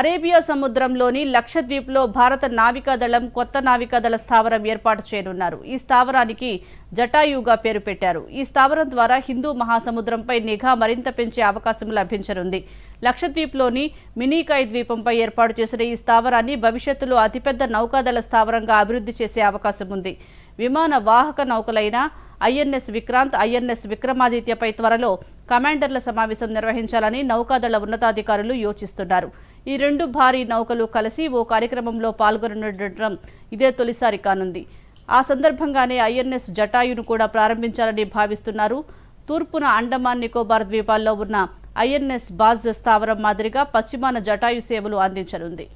Arabia సముద్రంలోని లక్షద్వీప్లో భారత నావికాదళం కొత్త నావికాదళ స్థావరం ఏర్పాటు చేయనున్నారు ఈ స్థావరానికి జటాయుగా పేరు పెట్టారు ఈ స్థావరం ద్వారా హిందూ మహాసముద్రంపై నిఘా మరింత పెంచే అవకాశం లభించనుంది లక్షద్వీప్లోని మినీకాయ్ ద్వీపంపై ఏర్పాటు చేసిన ఈ స్థావరాన్ని భవిష్యత్తులో అతిపెద్ద నౌకాదళ స్థావరంగా అభివృద్ధి చేసే అవకాశం ఉంది విమాన వాహక నౌకలైన ఐఎన్ఎస్ విక్రాంత్ ఐఎన్ఎస్ విక్రమాదిత్యపై త్వరలో కమాండర్ల సమావేశం నిర్వహించాలని నౌకాదళ ఉన్నతాధికారులు యోచిస్తున్నారు ఈ రెండు భారీ నౌకలు కలిసి ఓ కార్యక్రమంలో పాల్గొనడం ఇదే తొలిసారి కానుంది ఆ సందర్భంగానే ఐఎన్ఎస్ జటాయును కూడా ప్రారంభించాలని భావిస్తున్నారు తూర్పున అండమాన్ నికోబార్ ద్వీపాల్లో ఉన్న ఐఎన్ఎస్ బాజ్ స్థావరం మాదిరిగా పశ్చిమాన జటాయు సేవలు అందించనుంది